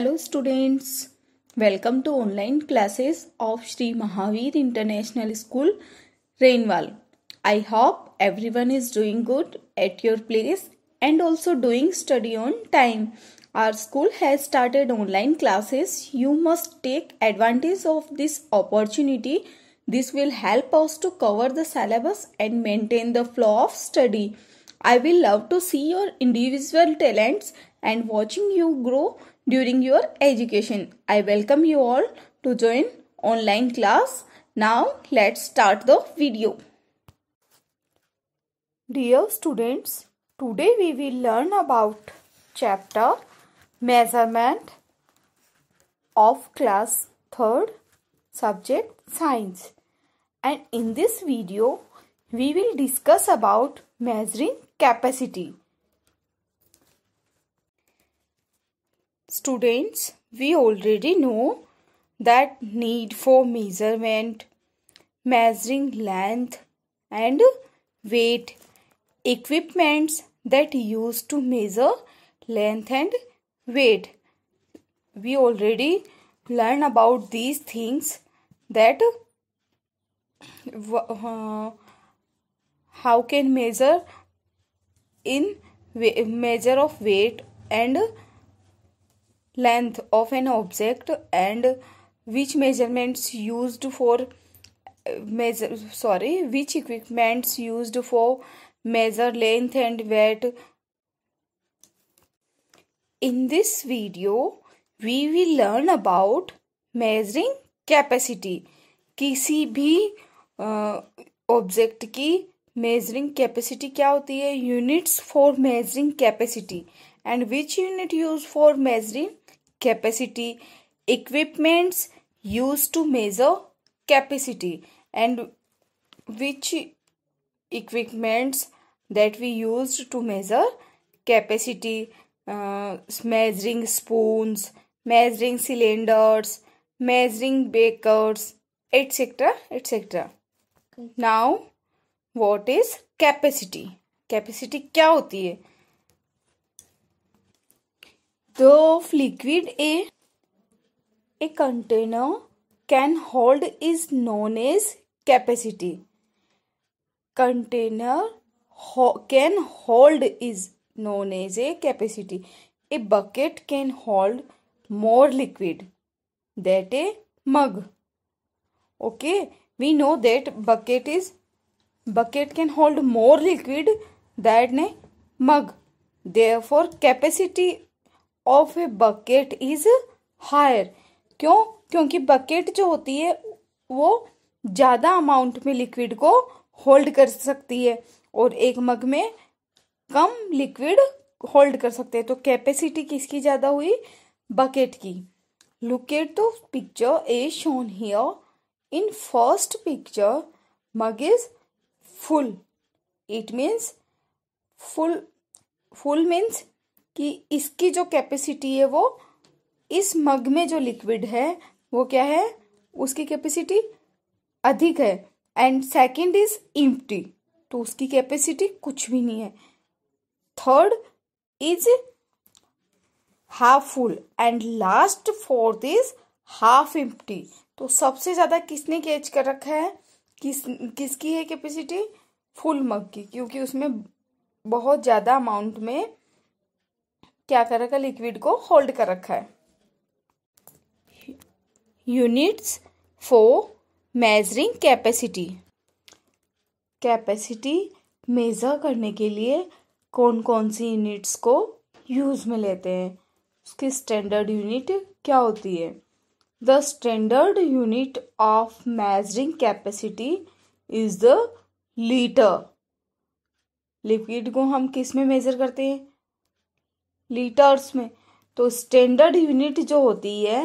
Hello students, welcome to online classes of Sri Mahavir International School, Rainwal. I hope everyone is doing good at your place and also doing study on time. Our school has started online classes. You must take advantage of this opportunity. This will help us to cover the syllabus and maintain the flow of study. I will love to see your individual talents and watching you grow during your education. I welcome you all to join online class. Now let's start the video. Dear students, today we will learn about chapter measurement of class 3rd subject science and in this video we will discuss about measuring capacity. Students, we already know that need for measurement, measuring length and weight, equipments that used to measure length and weight. We already learn about these things that uh, how can measure in measure of weight and length of an object and which measurements used for measure sorry which equipments used for measure length and weight in this video we will learn about measuring capacity किसी भी object की measuring capacity क्या होती है units for measuring capacity and which unit use for measuring capacity equipments used to measure capacity and which equipments that we used to measure capacity uh, measuring spoons measuring cylinders measuring bakers etc etc now what is capacity Capacity, kya होती the of liquid A a container can hold is known as capacity. Container ho can hold is known as a capacity. A bucket can hold more liquid that a mug. Okay, we know that bucket is bucket can hold more liquid than a mug. Therefore, capacity of a bucket is higher क्यों क्योंकि bucket जो होती है वो ज़्यादा amount में liquid को hold कर सकती है और एक मग में कम लिक्विड होल्ड कर सकते हैं तो कैपेसिटी किसकी ज़्यादा हुई बकेट की look at the picture a shown here in first picture mug is full it means full full means कि इसकी जो कैपेसिटी है वो इस मग में जो लिक्विड है वो क्या है उसकी कैपेसिटी अधिक है एंड सेकंड इज इम्प्टी तो उसकी कैपेसिटी कुछ भी नहीं है third is half full and last fourth is half empty तो सबसे ज़्यादा किसने कैच कर रखा है किस किसकी है कैपेसिटी फुल मग की क्योंकि उसमें बहुत ज़्यादा अमाउंट में क्या कर रखा है लिक्विड को होल्ड कर रखा है units for measuring capacity capacity measure करने के लिए कौन कौन सी यूनिट्स को यूज़ में लेते हैं उसकी स्टैंडर्ड यूनिट क्या होती है the standard unit of measuring capacity is the litre liquid को हम किस में मेज़र करते हैं लीटर्स में तो स्टैंडर्ड यूनिट जो होती है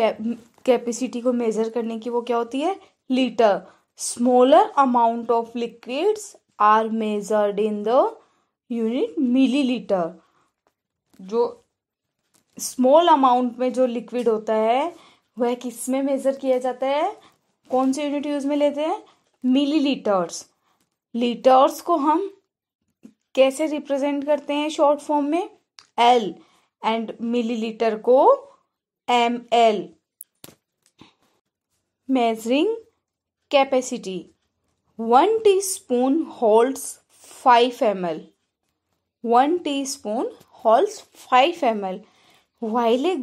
कैपेसिटी को मेजर करने की वो क्या होती है litre smaller amount of liquids are measured in the unit millilitre जो स्मॉल अमाउंट में जो लिक्विड होता है वह किस में मेज़र किया जाता है कौन से यूनिट यूज़ में लेते हैं मिलीलीटर्स लीटर्स को हम कैसे रिप्रेजेंट करते हैं शॉर्ट फॉर्म में एल एंड मिलीलीटर को M L measuring capacity one teaspoon holds five M L one teaspoon holds five M L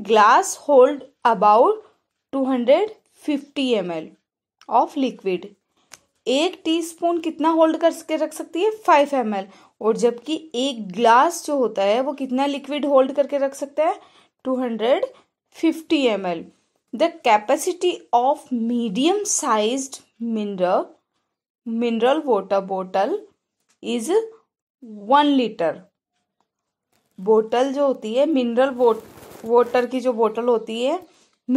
glass hold about two hundred fifty M L of liquid एक teaspoon कितना hold करके रख सकती है five M और जबकि एक glass जो होता है वो कितना लिक्विड होल्ड करके रख सकता है two hundred fifty M L the capacity of medium size mineral mineral water bottle is one litre bottle जो होती है मिनरल वाटर की जो बोटल होती है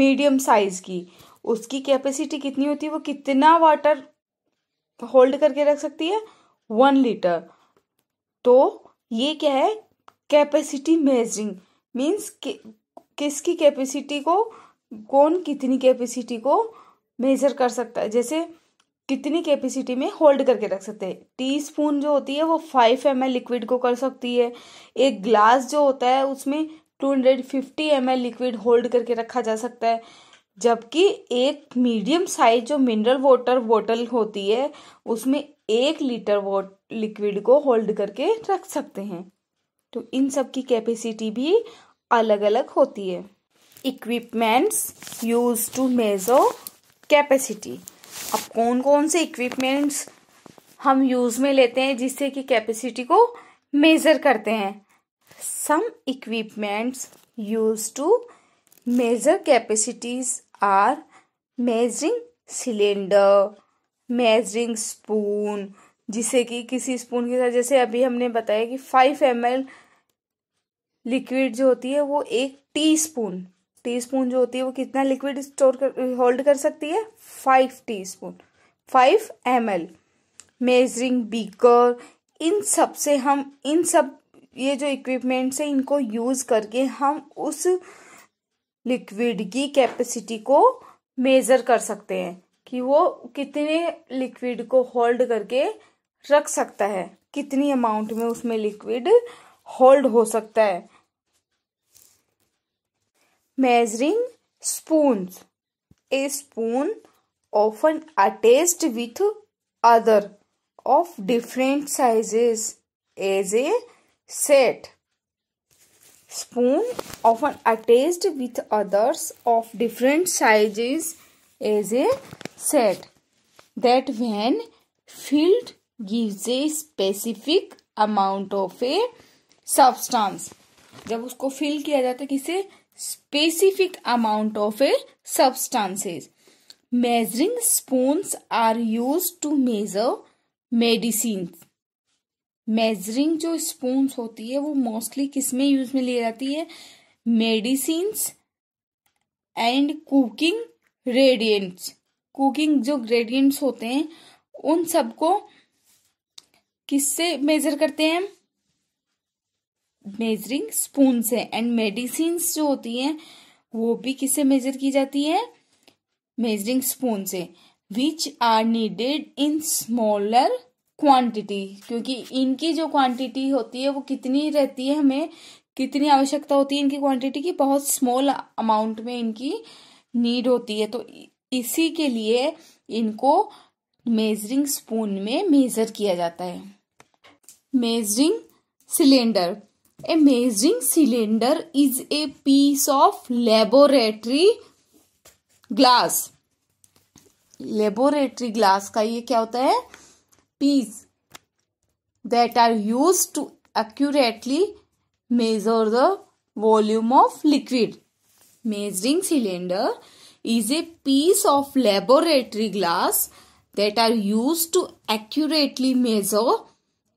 मीडियम साइज की उसकी कैपेसिटी कितनी होती है वो कितना वाटर होल्ड तो करके रख सकती है वन लीटर तो ये क्या है कैपेसिटी मेजरिंग मीन्स किसकी कैपेसिटी को कौन कितनी कैपेसिटी को मेजर कर सकता है जैसे कितनी कैपेसिटी में होल्ड करके रख सकते हैं टी स्पून जो होती है वो फाइव एम एल लिक्विड को कर सकती है एक ग्लास जो होता है उसमें two hundred fifty M L liquid hold करके रखा जा सकता है जबकि एक मीडियम साइज जो मिनरल वाटर बॉटल होती है उसमें एक लीटर लिक्विड को होल्ड करके रख सकते हैं तो इन सब की कैपेसिटी भी अलग अलग होती है equipments use to measure capacity अब कौन कौन से इक्विपमेंट्स हम यूज में लेते हैं जिससे कि कैपेसिटी को मेजर करते हैं some equipments use to measure capacities are measuring cylinder measuring spoon जिसे कि किसी स्पून के साथ जैसे अभी हमने बताया कि फाइव एम एल लिक्विड जो होती है वो एक टी स्पून टी स्पून जो होती है वो कितना लिक्विड स्टोर कर होल्ड कर सकती है five teaspoon five M L measuring beaker इन सब से हम इन सब ये जो इक्विपमेंट्स हैं इनको यूज़ करके हम उस लिक्विड की कैपेसिटी को मेजर कर सकते हैं कि वो कितने लिक्विड को होल्ड करके रख सकता है कितनी अमाउंट में उसमें लिक्विड होल्ड हो सकता है measuring spoon a spoon often attached with other of different sizes as a set spoon often attached with others of different sizes as a set that when filled gives a specific amount of a substance जब उसको fill किया जाता है किसे specific amount of a substances measuring spoons are used to measure medicines measuring जो spoon होती है वो मोस्टली किस में यूज में ली जाती है medicine and cooking ingredients cooking जो ग्रेडियंट्स होते हैं उन सबको किससे मेजर करते हैं मेजरिंग स्पून से एंड मेडिसिन जो होती हैं वो भी किससे मेजर की जाती है मेजरिंग स्पून से which are needed in smaller quantity क्योंकि इनकी जो क्वांटिटी होती है वो कितनी रहती है हमें कितनी आवश्यकता होती है इनकी क्वांटिटी की बहुत स्मॉल अमाउंट में इनकी नीड होती है तो इसी के लिए इनको मेजरिंग स्पून में मेजर किया जाता है measuring cylinder a measuring cylinder is a piece of laboratory glass laboratory glass का ये क्या होता है piece that are use to accurately measure the volume of liquid measuring cylinder is a piece of laboratory glass that are use to accurately measure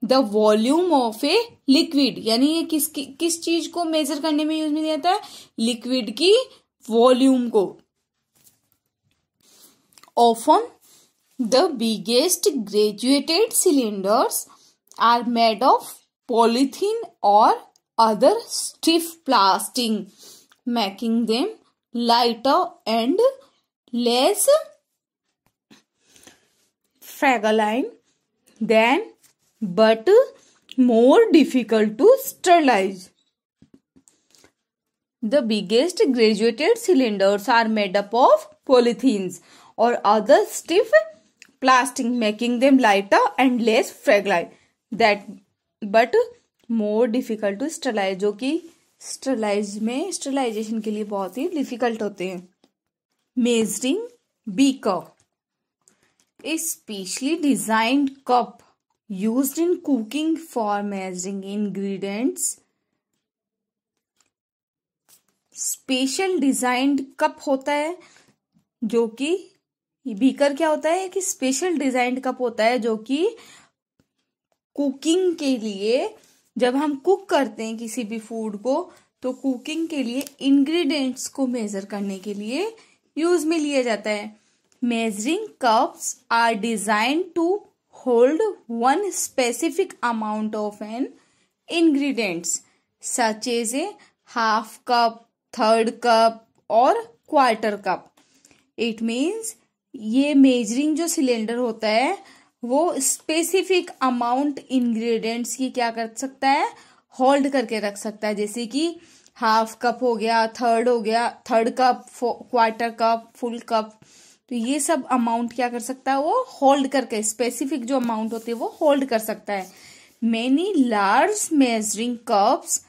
the volume of a liquid यानी ये किस किस चीज को मेजर करने में use में जाता है लिक्विड की वॉल्यूम को often The biggest graduated cylinders are made of polythene or other stiff plastic, making them lighter and less fragile than but more difficult to sterilize. The biggest graduated cylinders are made up of polythenes or other stiff plastic making them lighter and less fragile that but more difficult to sterilize जो कि sterilise में sterilization के लिए बहुत ही difficult होते हैं measuring बीकॉक a specially designed cup used in cooking for measuring ingredients special designed cup होता है जो कि बीकर क्या होता है कि स्पेशल डिजाइंड कप होता है जो कि कुकिंग के लिए जब हम कुक करते हैं किसी भी फूड को तो कुकिंग के लिए इंग्रेडिएंट्स को मेजर करने के लिए यूज में लिया जाता है measuring cups are design to hold one specific amount of an ingredients such as a half cup third cup और क्वार्टर कप इट मींस ये मेजरिंग जो सिलेंडर होता है वो स्पेसिफिक अमाउंट इंग्रेडिएंट्स की क्या कर सकता है होल्ड करके रख सकता है जैसे कि हाफ कप हो गया थर्ड हो गया third cup quarter cup full cup तो ये सब अमाउंट क्या कर सकता है वो होल्ड करके स्पेसिफिक जो अमाउंट होती है वो होल्ड कर सकता है many large measuring cups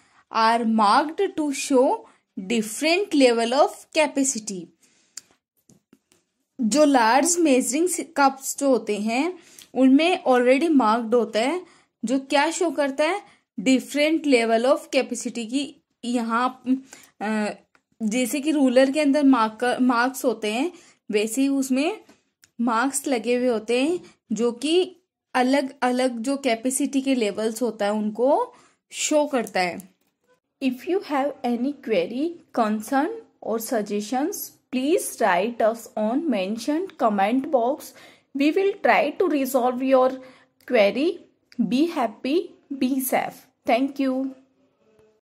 are marked to show different level of capacity जो लार्ज मेजरिंग कप्स जो होते हैं उनमें ऑलरेडी मार्क्ड होता है जो क्या शो करता है डिफरेंट लेवल ऑफ कैपेसिटी की यहाँ जैसे कि रूलर के अंदर मार्क मार्क्स होते हैं वैसे ही उसमें मार्क्स लगे हुए होते हैं जो कि अलग अलग जो कैपेसिटी के लेवल्स होता है उनको शो करता है if you have any query concern और suggestions Please write us on mentioned comment box. We will try to resolve your query. Be happy, be safe. Thank you.